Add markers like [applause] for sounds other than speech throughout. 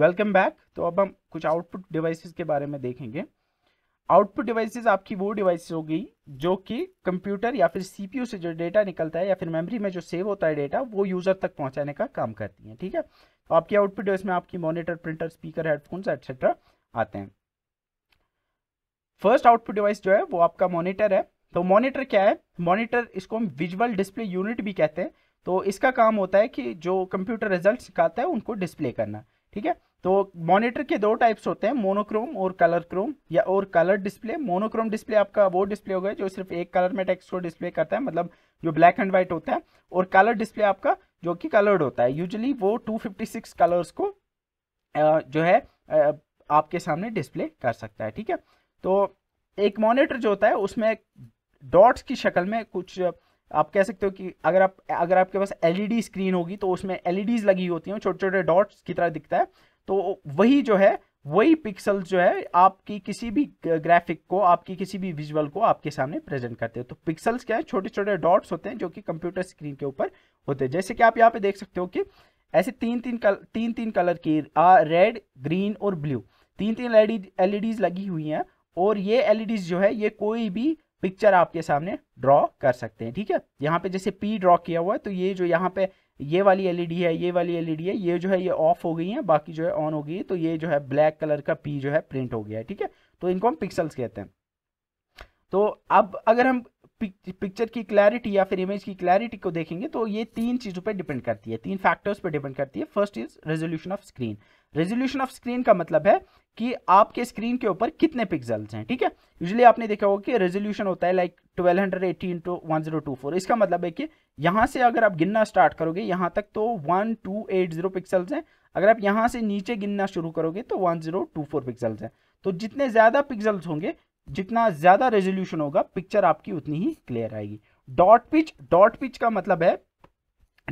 welcome back तो अब हम कुछ आउटपुट डिवाइसेस के बारे में देखेंगे आउटपुट डिवाइसेस आपकी वो डिवाइसेस होगी जो कि कंप्यूटर या फिर सीपीयू से जो डेटा निकलता है या फिर मेमोरी में जो सेव होता है डेटा वो यूज़र तक पहुंचाने का काम करती हैं ठीक है तो आपकी आउटपुट डिवाइस में आपकी monitor printer speaker headphones etcetera आते हैं फर्स्ट आउटपुट डिवाइस जो है वो आपका मॉनिटर है तो मॉनिटर क्या है मॉनिटर इसको हम विजुअल डिस्प्ले यूनिट भी कहते हैं तो इसका काम होता है कि जो कंप्यूटर रिजल्ट सिखाता है उनको डिस्प्ले करना ठीक है तो मॉनिटर के दो टाइप्स होते हैं मोनोक्रोम और कलर क्रोम या और कलर डिस्प्ले मोनोक्रोम डिस्प्ले आपका वो डिस्प्ले होगा जो सिर्फ एक कलर में टेक्स्ट को डिस्प्ले करता है मतलब जो ब्लैक एंड व्हाइट होता है और कलर डिस्प्ले आपका जो कि कलर्ड होता है यूजली वो 256 कलर्स को जो है आपके सामने डिस्प्ले कर सकता है ठीक है तो एक मोनिटर जो होता है उसमें डॉट्स की शक्ल में कुछ आप कह सकते हो कि अगर आप अगर आपके पास एलईडी स्क्रीन e होगी तो उसमें एलईडीज e लगी होती हैं छोटे छोटे डॉट्स की तरह दिखता है तो वही जो है वही पिक्सल जो है आपकी किसी भी ग्राफिक को आपकी किसी भी विजुअल को आपके सामने प्रेजेंट करते हो तो पिक्सल्स क्या है छोटे छोटे डॉट्स होते हैं जो कि कंप्यूटर स्क्रीन के ऊपर होते हैं जैसे कि आप यहाँ पे देख सकते हो कि ऐसे तीन तीन कल तीन तीन कलर की रेड ग्रीन और ब्लू तीन तीन एलईडीज लगी हुई हैं और ये एलईडीज जो है ये कोई भी पिक्चर आपके सामने ड्रॉ कर सकते हैं ठीक है यहाँ पे जैसे पी ड्रॉ किया हुआ है तो ये जो यहाँ पे ये वाली एलईडी है ये वाली एलईडी है ये जो है ये ऑफ हो गई है बाकी जो है ऑन हो गई है तो ये जो है ब्लैक कलर का पी जो है प्रिंट हो गया है ठीक है तो इनको हम पिक्सल्स कहते हैं तो अब अगर हम पिक्चर की क्लैरिटी या फिर इमेज की क्लैरिटी को देखेंगे तो ये तीन चीज़ों पर डिपेंड करती है तीन फैक्टर्स पर डिपेंड करती है first is resolution of screen resolution of screen का मतलब है कि आपके स्क्रीन के ऊपर कितने पिक्सल्स हैं ठीक है यूजली आपने देखा होगा कि रेजोल्यूशन होता है like twelve hundred eighty two one zero two four इसका मतलब है कि यहाँ से अगर आप गिनना स्टार्ट करोगे यहाँ तक तो one two eight zero pixels हैं अगर आप यहाँ से नीचे गिनना शुरू करोगे तो one zero two four pixels हैं तो जितने ज़्यादा पिक्सल्स होंगे जितना ज़्यादा रेजोल्यूशन होगा पिक्चर आपकी उतनी ही क्लियर आएगी डॉट पिच डॉट पिच का मतलब है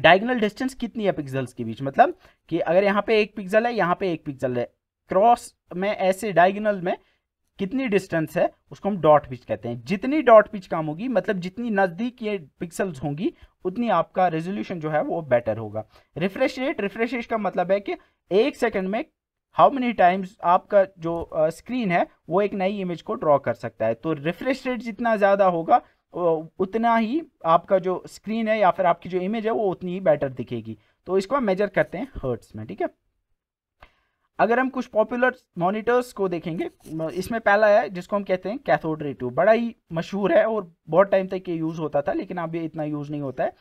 डायगनल डिस्टेंस कितनी है पिक्सल्स के बीच मतलब कि अगर यहाँ पे एक पिक्सल है यहाँ पे एक पिक्सल है क्रॉस में ऐसे डायगनल में कितनी डिस्टेंस है उसको हम डॉट पिच कहते हैं जितनी डॉट पिच काम होगी मतलब जितनी नज़दीक ये पिक्सल्स होंगी उतनी आपका रेजोल्यूशन जो है वो बेटर होगा रिफ्रेश रेट रिफ्रेश रेट का मतलब है कि एक सेकंड में हाउ मेनी टाइम्स आपका जो स्क्रीन है वो एक नई इमेज को ड्रॉ कर सकता है तो रिफ्रेश रेट जितना ज़्यादा होगा उतना ही आपका जो स्क्रीन है या फिर आपकी जो इमेज है वो उतनी ही बेटर दिखेगी तो इसको हम मेजर करते हैं हर्ट्स में ठीक है अगर हम कुछ पॉपुलर मॉनिटर्स को देखेंगे इसमें पहला है जिसको हम कहते हैं कैथोड रे ट्यूब बड़ा ही मशहूर है और बहुत टाइम तक ये यूज़ होता था लेकिन अब ये इतना यूज़ नहीं होता है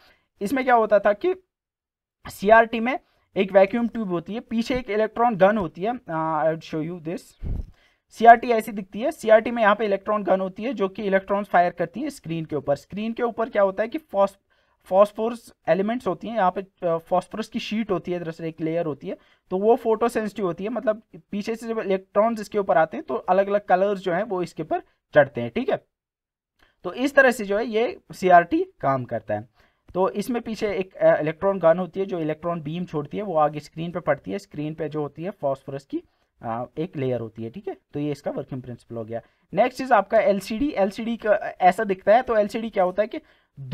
इसमें क्या होता था कि सीआरटी में एक वैक्यूम ट्यूब होती है पीछे एक इलेक्ट्रॉन गन होती है I show you this CRT ऐसी दिखती है सीआरटी में यहाँ पे इलेक्ट्रॉन गन होती है जो कि इलेक्ट्रॉन्स फायर करती है स्क्रीन के ऊपर स्क्रीन के ऊपर क्या होता है कि फॉस्फोरस एलिमेंट्स होती हैं यहाँ पे फॉस्फोरस की शीट होती है दरअसल एक लेयर होती है तो वो फोटो सेंसिटिव होती है मतलब पीछे से जब इलेक्ट्रॉन्स इसके ऊपर आते हैं तो अलग अलग कलर्स जो हैं वो इसके ऊपर चढ़ते हैं ठीक है तो इस तरह से जो है ये सीआरटी काम करता है तो इसमें पीछे एक इलेक्ट्रॉन गन होती है जो इलेक्ट्रॉन बीम छोड़ती है वो आगे स्क्रीन पर पड़ती है स्क्रीन पर जो होती है फॉस्फोरस की एक लेयर होती है ठीक है तो ये इसका वर्किंग प्रिंसिपल हो गया नेक्स्ट इज आपका एलसीडी एलसीडी का ऐसा दिखता है तो एलसीडी क्या होता है कि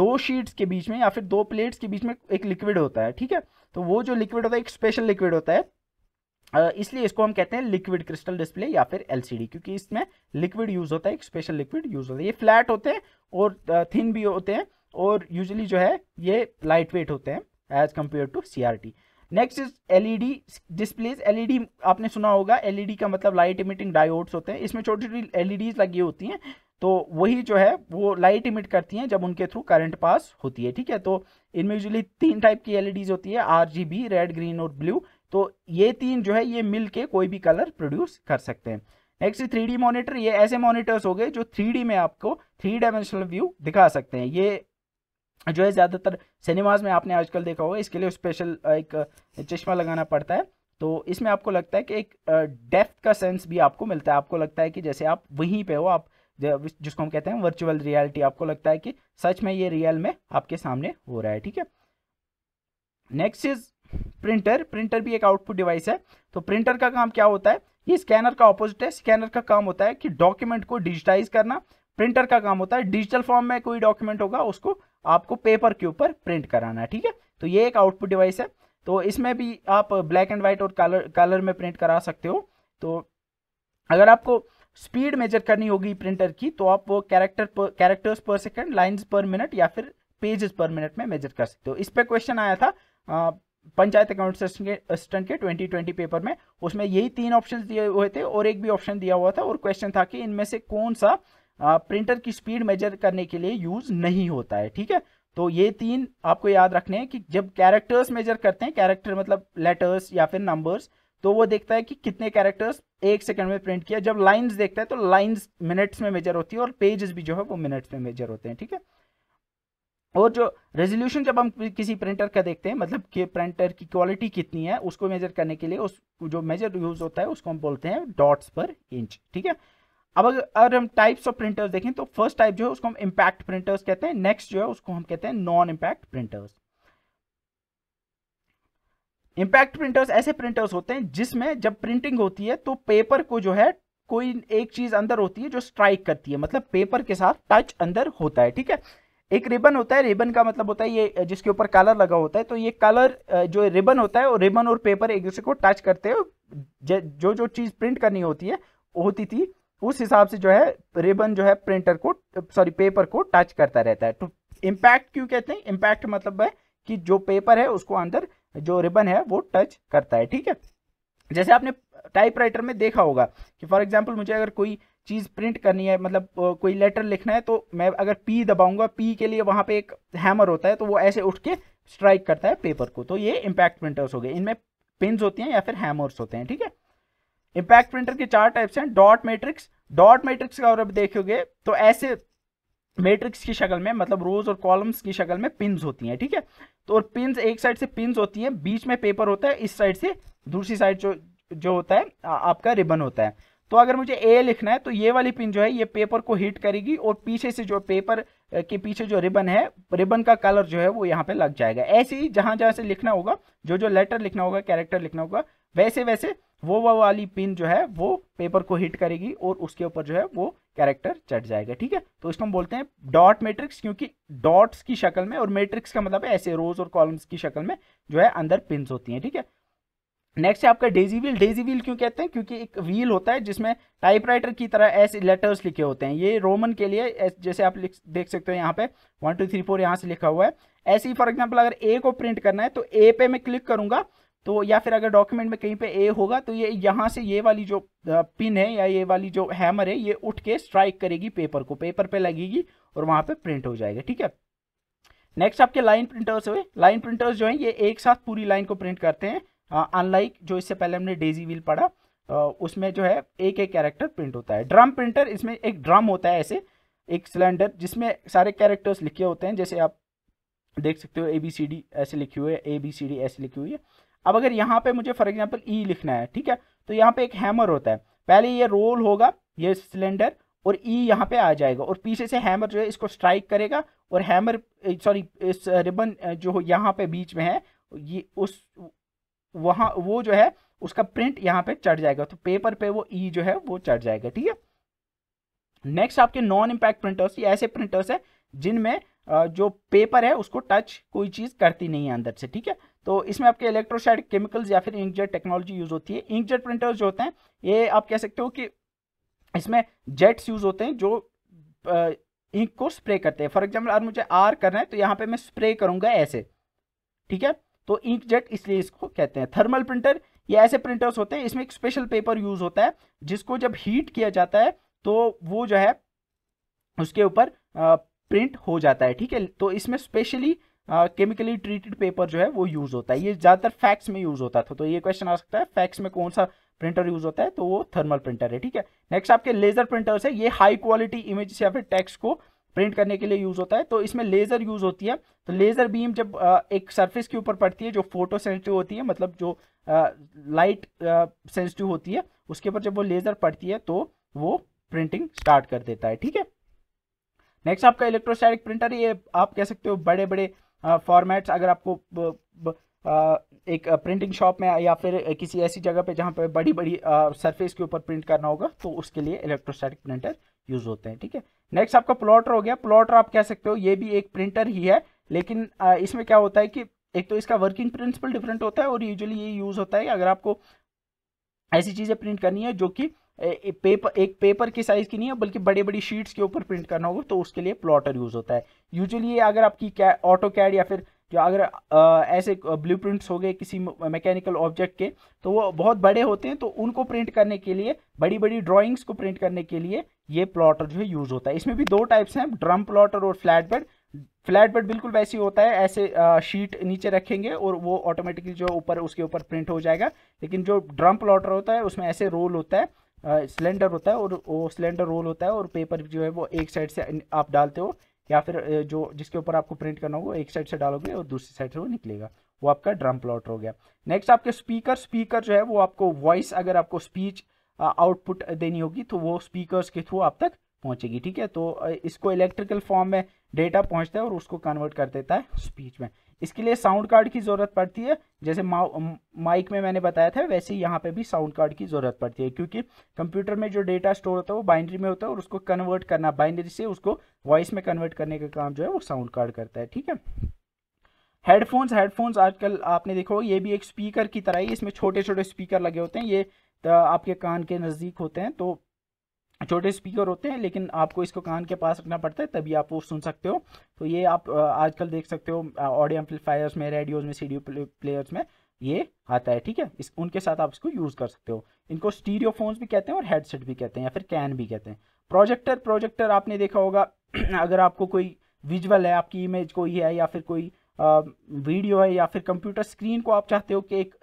दो शीट्स के बीच में या फिर दो प्लेट्स के बीच में एक लिक्विड होता है ठीक है तो वो जो लिक्विड होता है एक स्पेशल लिक्विड होता है इसलिए इसको हम कहते हैं लिक्विड क्रिस्टल डिस्प्ले या फिर एलसीडी क्योंकि इसमें लिक्विड यूज होता है एक स्पेशल लिक्विड यूज होता है ये फ्लैट होते हैं और थिन भी होते हैं और यूजली जो है ये लाइट वेट होते हैं as compare to C next is LED E LED आपने सुना होगा एलईडी e का मतलब लाइट इमिटिंग डायोड्स होते हैं इसमें छोटी छोटी एलईडीज e लगी होती हैं तो वही जो है वो लाइट इमिट करती हैं जब उनके थ्रू करंट पास होती है ठीक है तो इनमें यूजली तीन टाइप की एलईडीज e होती है आर रेड ग्रीन और ब्लू तो ये तीन जो है ये मिल के कोई भी कलर प्रोड्यूस कर सकते हैं नेक्स्ट थ्री डी मोनिटर ये ऐसे मॉनिटर्स हो गए जो थ्री में आपको थ्री डायमेंशनल व्यू दिखा सकते हैं ये जो है ज़्यादातर सिनेमाज में आपने आजकल देखा होगा इसके लिए स्पेशल एक चश्मा लगाना पड़ता है तो इसमें आपको लगता है कि एक डेप्थ का सेंस भी आपको मिलता है आपको लगता है कि जैसे आप वहीं पे हो आप जिसको हम कहते हैं वर्चुअल रियलिटी आपको लगता है कि सच में ये रियल में आपके सामने हो रहा है ठीक है नेक्स्ट इज प्रिंटर प्रिंटर भी एक आउटपुट डिवाइस है तो प्रिंटर का काम क्या होता है ये स्कैनर का ऑपोजिट है स्कैनर का काम होता है कि डॉक्यूमेंट को डिजिटाइज करना प्रिंटर का काम होता है डिजिटल फॉर्म में कोई डॉक्यूमेंट होगा उसको आपको पेपर के ऊपर प्रिंट कराना है ठीक है तो ये एक आउटपुट डिवाइस है तो इसमें भी आप ब्लैक एंड वाइट और कलर कलर में प्रिंट करा सकते हो तो अगर आपको स्पीड मेजर करनी होगी प्रिंटर की तो आप वो कैरेक्टर पर कैरेक्टर्स पर सेकंड लाइंस पर मिनट या फिर पेजेस पर मिनट में मेजर कर सकते हो इस पर क्वेश्चन आया था पंचायत अकाउंट असिस्टेंट के 2020 पेपर में उसमें यही तीन ऑप्शन दिए हुए थे और एक भी ऑप्शन दिया हुआ था और क्वेश्चन था कि इनमें से कौन सा प्रिंटर की स्पीड मेजर करने के लिए यूज़ नहीं होता है ठीक है तो ये तीन आपको याद रखने हैं कि जब कैरेक्टर्स मेजर करते हैं कैरेक्टर मतलब लेटर्स या फिर नंबर्स तो वो देखता है कि कितने कैरेक्टर्स एक सेकंड में प्रिंट किया जब लाइंस देखता है तो लाइंस मिनट्स में मेजर होती है और पेजेस भी जो है वो मिनट्स में मेजर होते हैं ठीक है और जो रेजोल्यूशन जब हम किसी प्रिंटर का देखते हैं मतलब कि प्रिंटर की क्वालिटी कितनी है उसको मेजर करने के लिए उस जो मेजर यूज होता है उसको हम बोलते हैं डॉट्स पर इंच ठीक है अब अगर हम टाइप्स ऑफ प्रिंटर्स देखें तो फर्स्ट टाइप जो है उसको हम इम्पैक्ट प्रिंटर्स कहते हैं नेक्स्ट जो है उसको हम कहते हैं non impact printers impact printers ऐसे प्रिंटर्स होते हैं जिसमें जब प्रिंटिंग होती है तो पेपर को जो है कोई एक चीज अंदर होती है जो स्ट्राइक करती है मतलब पेपर के साथ टच अंदर होता है ठीक है एक रिबन होता है रिबन का मतलब होता है ये जिसके ऊपर कलर लगा होता है तो ये कलर जो रिबन होता है और रिबन और पेपर एक दूसरे को टच करते हो जो जो चीज़ प्रिंट करनी होती है होती थी उस हिसाब से जो है रिबन जो है प्रिंटर को सॉरी पेपर को टच करता रहता है तो इम्पैक्ट क्यों कहते हैं इम्पैक्ट मतलब है कि जो पेपर है उसको अंदर जो रिबन है वो टच करता है ठीक है जैसे आपने टाइपराइटर में देखा होगा कि फॉर एग्जाम्पल मुझे अगर कोई चीज़ प्रिंट करनी है मतलब कोई लेटर लिखना है तो मैं अगर पी दबाऊंगा पी के लिए वहाँ पे एक हैमर होता है तो वो ऐसे उठ के स्ट्राइक करता है पेपर को तो ये इम्पैक्ट प्रिंटर्स हो गए इनमें पिन होती हैं या फिर हैमर्स होते हैं ठीक है इम्पैक्ट प्रिंटर के चार टाइप्स हैं डॉट मैट्रिक्स डॉट मैट्रिक्स का अगर देखोगे तो ऐसे मैट्रिक्स की शक्ल में मतलब रोज और कॉलम्स की शक्ल में पिंस होती हैं ठीक है तो और पिंस एक साइड से पिंस होती है बीच में पेपर होता है इस साइड से दूसरी साइड जो जो होता है आ, आपका रिबन होता है तो अगर मुझे ए लिखना है तो ये वाली पिन जो है ये पेपर को हिट करेगी और पीछे से जो पेपर के पीछे जो रिबन है रिबन का कलर जो है वो यहाँ पे लग जाएगा ऐसे ही जहां जहाँ से लिखना होगा जो जो लेटर लिखना होगा कैरेक्टर लिखना होगा वैसे वैसे वो वो वाली पिन जो है वो पेपर को हिट करेगी और उसके ऊपर जो है वो कैरेक्टर चढ़ जाएगा ठीक है तो इसको हम बोलते हैं डॉट मैट्रिक्स क्योंकि डॉट्स की शक्ल में और मैट्रिक्स का मतलब है ऐसे रोज और कॉलम्स की शक्ल में जो है अंदर पिन होती हैं ठीक है नेक्स्ट है आपका डेजी व्हील डेजी व्हील क्यों कहते हैं क्योंकि एक व्हील होता है जिसमें टाइपराइटर की तरह ऐसे लेटर्स लिखे होते हैं ये रोमन के लिए जैसे आप देख सकते हो यहाँ पे वन टू थ्री फोर यहाँ से लिखा हुआ है ऐसे ही फॉर एग्जाम्पल अगर ए को प्रिंट करना है तो ए पे मैं क्लिक करूंगा तो या फिर अगर डॉक्यूमेंट में कहीं पे ए होगा तो ये यहाँ से ये वाली जो पिन है या ये वाली जो हैमर है ये उठ के स्ट्राइक करेगी पेपर को पेपर पे लगेगी और वहाँ पे प्रिंट हो जाएगा ठीक है नेक्स्ट आपके लाइन प्रिंटर्स हुए लाइन प्रिंटर्स जो हैं ये एक साथ पूरी लाइन को प्रिंट करते हैं अनलाइक जो इससे पहले हमने डेजी व्हील पढ़ा आ, उसमें जो है एक एक कैरेक्टर प्रिंट होता है ड्रम प्रिंटर इसमें एक ड्रम होता है ऐसे एक सिलेंडर जिसमें सारे कैरेक्टर्स लिखे होते हैं जैसे आप देख सकते हो ए बी सी डी ऐसे लिखी हुई है ए बी सी डी ऐसे लिखी हुई है अब अगर यहाँ पे मुझे फॉर एग्जाम्पल ई लिखना है ठीक है तो यहाँ पे एक हैमर होता है पहले ये रोल होगा ये सिलेंडर और ई e यहाँ पे आ जाएगा और पीछे से हैमर जो है इसको स्ट्राइक करेगा और हैमर सॉरी इस रिबन जो यहाँ पे बीच में है ये उस वहाँ वो जो है उसका प्रिंट यहाँ पे चढ़ जाएगा तो पेपर पे वो ई e जो है वो चढ़ जाएगा ठीक है नेक्स्ट आपके नॉन इम्पैक्ट प्रिंटर्स ये ऐसे प्रिंटर्स है जिनमें जो पेपर है उसको टच कोई चीज़ करती नहीं है अंदर से ठीक है तो इसमें आपके इलेक्ट्रोसाइड केमिकल्स या फिर इंकजेट टेक्नोलॉजी यूज़ होती है इंकजेट प्रिंटर्स जो होते हैं ये आप कह सकते हो कि इसमें जेट्स यूज़ होते हैं जो इंक को स्प्रे करते हैं फॉर एग्जाम्पल अगर मुझे आर करना है तो यहाँ पे मैं स्प्रे करूंगा ऐसे ठीक है तो इंक जेट इसलिए इसको कहते हैं थर्मल प्रिंटर ये ऐसे प्रिंटर्स होते हैं इसमें एक स्पेशल पेपर यूज़ होता है जिसको जब हीट किया जाता है तो वो जो है उसके ऊपर प्रिंट हो जाता है ठीक है तो इसमें स्पेशली केमिकली ट्रीटेड पेपर जो है वो यूज होता है ये ज्यादातर फैक्स में यूज होता था तो ये क्वेश्चन आ सकता है फैक्स में कौन सा प्रिंटर यूज होता है तो वो थर्मल प्रिंटर है ठीक है नेक्स्ट आपके लेजर प्रिंटर्स है ये हाई क्वालिटी इमेज या फिर टेक्स को प्रिंट करने के लिए यूज होता है तो इसमें लेजर यूज होती है तो लेजर बीम जब एक सर्फिस के ऊपर पड़ती है जो फोटो सेंसिटिव होती है मतलब जो लाइट सेंसिटिव होती है उसके ऊपर जब वो लेजर पड़ती है तो वो प्रिंटिंग स्टार्ट कर देता है ठीक है नेक्स्ट आपका इलेक्ट्रोस्टैटिक प्रिंटर ये आप कह सकते हो बड़े बड़े फॉर्मेट्स अगर आपको एक प्रिंटिंग शॉप में या फिर किसी ऐसी जगह पे जहाँ पे बड़ी बड़ी सरफेस के ऊपर प्रिंट करना होगा तो उसके लिए इलेक्ट्रोस्टैटिक प्रिंटर यूज़ होते हैं ठीक है नेक्स्ट आपका प्लॉटर हो गया प्लॉटर आप कह सकते हो ये भी एक प्रिंटर ही है लेकिन इसमें क्या होता है कि एक तो इसका वर्किंग प्रिंसिपल डिफरेंट होता है और यूजली ये यूज़ होता है कि अगर आपको ऐसी चीज़ें प्रिंट करनी है जो कि पेपर एक पेपर की साइज़ की नहीं है बल्कि बड़े बड़ी शीट्स के ऊपर प्रिंट करना होगा तो उसके लिए प्लॉटर यूज़ होता है यूजुअली अगर आपकी कै ऑटो कैड या फिर जो अगर आ, ऐसे ब्लू हो गए किसी मैकेनिकल ऑब्जेक्ट के तो वो बहुत बड़े होते हैं तो उनको प्रिंट करने के लिए बड़ी बड़ी ड्राॅइंग्स को प्रिंट करने के लिए ये प्लॉटर जो है यूज़ होता है इसमें भी दो टाइप्स हैं ड्रम प्लॉटर और फ्लैट बेड फ्लैट बेड बिल्कुल वैसे ही होता है ऐसे शीट नीचे रखेंगे और वो ऑटोमेटिकली जो ऊपर उसके ऊपर प्रिंट हो जाएगा लेकिन जो ड्रम प्लॉटर होता है उसमें ऐसे रोल होता है सिलेंडर होता है और वो सिलेंडर रोल होता है और पेपर जो है वो एक साइड से आप डालते हो या फिर जो जिसके ऊपर आपको प्रिंट करना होगा एक साइड से डालोगे और दूसरी साइड से वो निकलेगा वो आपका ड्रम प्लॉट हो गया नेक्स्ट आपके स्पीकर स्पीकर जो है वो आपको वॉइस अगर आपको स्पीच आउटपुट देनी होगी तो वो स्पीकर्स के थ्रू आप तक पहुंचेगी ठीक है तो इसको इलेक्ट्रिकल फॉर्म में डेटा पहुंचता है और उसको कन्वर्ट कर देता है स्पीच में इसके लिए साउंड कार्ड की ज़रूरत पड़ती है जैसे माइक में मैंने बताया था वैसे यहाँ पे भी साउंड कार्ड की ज़रूरत पड़ती है क्योंकि कंप्यूटर में जो डेटा स्टोर होता है वो बाइंड्री में होता है और उसको कन्वर्ट करना बाइंड्री से उसको वॉइस में कन्वर्ट करने का काम जो है वो साउंड कार्ड करता है ठीक है हेडफोन्स हेडफोन्स आजकल आपने देखो ये भी एक स्पीकर की तरह ही इसमें छोटे छोटे स्पीकर लगे होते हैं ये आपके कान के नज़दीक होते हैं तो छोटे स्पीकर होते हैं लेकिन आपको इसको कान के पास रखना पड़ता है तभी आप वो सुन सकते हो तो ये आप आजकल देख सकते हो ऑडियो एम्पलीफायर्स में रेडियोज में सीडियो प्लेयर्स में ये आता है ठीक है इस उनके साथ आप इसको यूज़ कर सकते हो इनको स्टीरियोफोन्स फोन्स भी कहते हैं और हेडसेट भी कहते हैं या फिर कैन भी कहते हैं प्रोजेक्टर प्रोजेक्टर आपने देखा होगा [clears throat] अगर आपको कोई विजुअल है आपकी इमेज कोई है या फिर कोई वीडियो है या फिर कंप्यूटर स्क्रीन को आप चाहते हो कि एक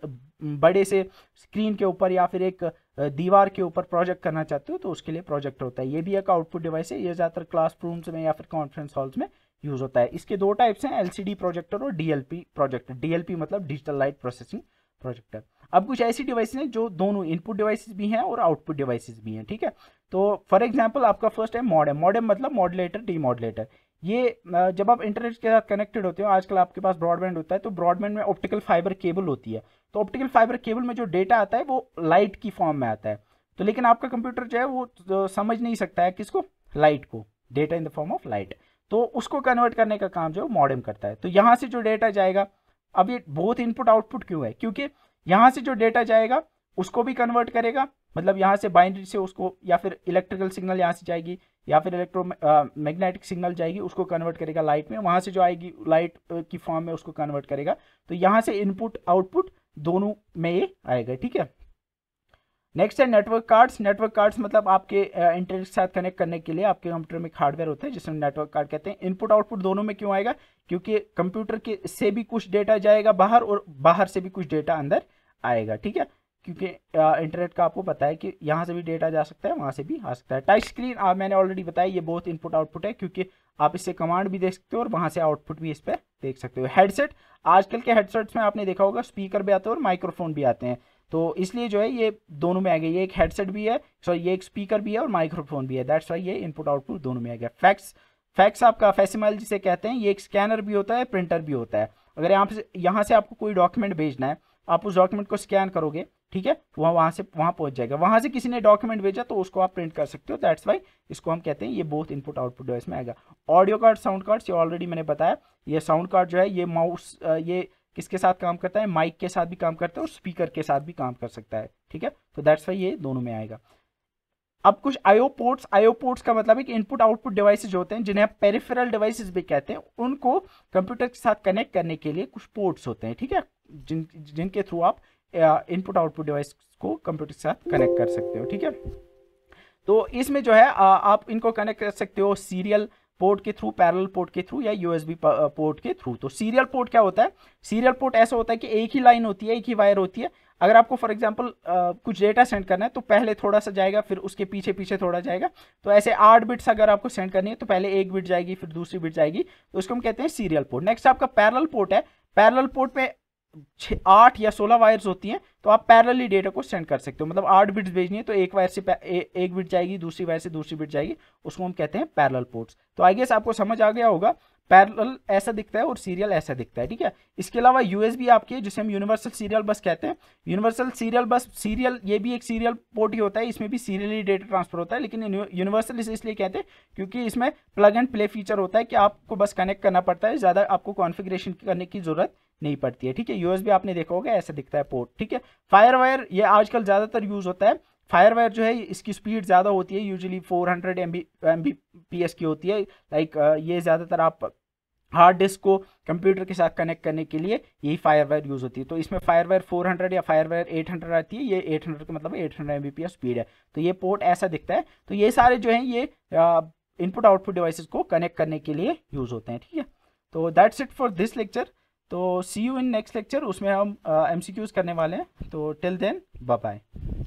बड़े से स्क्रीन के ऊपर या फिर एक दीवार के ऊपर प्रोजेक्ट करना चाहते हो तो उसके लिए प्रोजेक्ट होता है ये भी एक आउटपुट डिवाइस है ये ज़्यादातर रूम्स में या फिर कॉन्फ्रेंस हॉल्स में यूज़ होता है इसके दो टाइप्स हैं एलसीडी प्रोजेक्टर और डीएलपी प्रोजेक्टर डीएलपी मतलब डिजिटल लाइट प्रोसेसिंग प्रोजेक्टर अब कुछ ऐसी डिवाइस हैं जो दोनों इनपुट डिवाइसेस भी हैं और आउटपुट डिवाइसेस भी हैं ठीक है तो फॉर एग्जांपल आपका फर्स्ट है मॉडम मॉडम मतलब मॉडलेटर डी मॉडलेटर ये जब आप इंटरनेट के साथ कनेक्टेड होते हो आजकल आपके पास ब्रॉडबैंड होता है तो ब्रॉडबैंड में ऑप्टिकल फाइबर केबल होती है तो ऑप्टिकल फाइबर केबल में जो डेटा आता है वो लाइट की फॉर्म में आता है तो लेकिन आपका कंप्यूटर जो है वो समझ नहीं सकता है किसको लाइट को data in the form of light तो उसको कन्वर्ट करने का काम जो है करता है तो यहाँ से जो डेटा जाएगा अब ये बहुत इनपुट आउटपुट क्यों है क्योंकि यहाँ से जो डेटा जाएगा उसको भी कन्वर्ट करेगा मतलब यहाँ से बाइनरी से उसको या फिर इलेक्ट्रिकल सिग्नल यहाँ से जाएगी या फिर इलेक्ट्रो मैग्नेटिक सिग्नल जाएगी उसको कन्वर्ट करेगा लाइट में वहाँ से जो आएगी लाइट uh, की फॉर्म में उसको कन्वर्ट करेगा तो यहाँ से इनपुट आउटपुट दोनों में ये आएगा ठीक है नेक्स्ट है नेटवर्क कार्ड्स नेटवर्क कार्ड्स मतलब आपके इंटरनेट uh, के साथ कनेक्ट करने के लिए आपके कंप्यूटर में एक हार्डवेयर होता है जिसमें नेटवर्क कार्ड कहते हैं इनपुट आउटपुट दोनों में क्यों आएगा क्योंकि कंप्यूटर के से भी कुछ डेटा जाएगा बाहर और बाहर से भी कुछ डेटा अंदर आएगा ठीक है क्योंकि इंटरनेट का आपको पता है कि यहाँ से भी डेटा जा सकता है वहाँ से भी आ सकता है टच स्क्रीन आप मैंने ऑलरेडी बताया ये बहुत इनपुट आउटपुट है क्योंकि आप इससे कमांड भी देख सकते हो और वहाँ से आउटपुट भी इस पर देख सकते हो हेडसेट आजकल के हेडसेट्स में आपने देखा होगा स्पीकर भी आते हैं और माइक्रोफोन भी आते हैं तो इसलिए जो है ये दोनों में आ गया ये एक हेडसेट भी है सॉरी ये एक स्पीकर भी है और माइक्रोफोन भी है दैट्स वाई ये इनपुट आउटपुट दोनों में आ गया फैक्स फैक्स आपका फैसिमाइल जिसे कहते हैं ये एक स्कैनर भी होता है प्रिंटर भी होता है अगर यहाँ से यहाँ से आपको कोई डॉक्यूमेंट भेजना है आप उस डॉक्यूमेंट को स्कैन करोगे ठीक है वह वहां से वहां पहुंच जाएगा वहां से किसी ने डॉक्यूमेंट भेजा तो उसको आप प्रिंट कर सकते हो दैट्स वाई इसको हम कहते हैं ये बोथ इनपुट आउटपुट डिवाइस में आएगा ऑडियो कार्ड साउंड कार्ड्स ये ऑलरेडी मैंने बताया ये साउंड कार्ड जो है ये माउस ये किसके साथ काम करता है माइक के साथ भी काम करता है और स्पीकर के साथ भी काम कर सकता है ठीक है तो दैट्स वाई ये दोनों में आएगा अब कुछ आईओ पोर्ट्स आईओ पोर्ट्स का मतलब है कि इनपुट आउटपुट डिवाइसेज होते हैं जिन्हें आप पेरिफेरल डिवाइसेज भी कहते हैं उनको कंप्यूटर के साथ कनेक्ट करने के लिए कुछ पोर्ट्स होते हैं ठीक है जिन जिनके थ्रू आप इनपुट आउटपुट डिवाइस को कंप्यूटर के साथ कनेक्ट कर सकते हो ठीक है तो इसमें जो है आप इनको कनेक्ट कर सकते हो सीरियल पोर्ट के थ्रू पैरल पोर्ट के थ्रू या यूएसबी पोर्ट के थ्रू तो सीरियल पोर्ट क्या होता है सीरियल पोर्ट ऐसा होता है कि एक ही लाइन होती है एक ही वायर होती है अगर आपको फॉर एग्जाम्पल कुछ डेटा सेंड करना है तो पहले थोड़ा सा जाएगा फिर उसके पीछे पीछे थोड़ा जाएगा तो ऐसे आठ बिट्स अगर आपको सेंड करनी है तो पहले एक बिट जाएगी फिर दूसरी बिट जाएगी तो उसको हम कहते हैं सीरियल पोर्ट नेक्स्ट आपका पैरल पोर्ट है पैरल पोर्ट पर आठ या सोलह वायर्स होती हैं तो आप पैरेलली डेटा को सेंड कर सकते हो मतलब आठ बिट्स भेजनी है तो एक वायर से ए, एक बिट जाएगी दूसरी वायर से दूसरी बिट जाएगी उसको हम कहते हैं पैरल पोर्ट्स तो आई गेस आपको समझ आ गया होगा पैरल ऐसा दिखता है और सीरियल ऐसा दिखता है ठीक है इसके अलावा यूएसबी आपकी है जिसे हम यूनिवर्सल सीरियल बस कहते हैं यूनिवर्सल सीरियल बस सीरियल ये भी एक सीरियल पोर्ट ही होता है इसमें भी सीरियली डेटा ट्रांसफर होता है लेकिन यूनिवर्सल इसे इसलिए कहते हैं क्योंकि इसमें प्लग एंड प्ले फीचर होता है कि आपको बस कनेक्ट करना पड़ता है ज़्यादा आपको कॉन्फिग्रेशन करने की ज़रूरत नहीं पड़ती है ठीक है यूएसबी आपने देखा होगा ऐसा दिखता है पोर्ट ठीक है फायर वायर ये आजकल ज़्यादातर यूज़ होता है फायर वायर जो है इसकी स्पीड ज़्यादा होती है यूजली 400 हंड्रेड एम बी की होती है लाइक ये ज़्यादातर आप हार्ड डिस्क को कंप्यूटर के साथ कनेक्ट करने के लिए यही फायरवायर यूज़ होती है तो इसमें फायरवायर 400 या फायरवायर 800 आती है ये 800 का मतलब 800 एमबीपीएस स्पीड है तो ये पोर्ट ऐसा दिखता है तो ये सारे जो हैं ये इनपुट आउटपुट डिवाइसेस को कनेक्ट करने के लिए यूज़ होते हैं ठीक है तो that's it for this lecture तो see you in next lecture उसमें हम एम सी क्यूज़ करने वाले हैं तो टिल देन बाय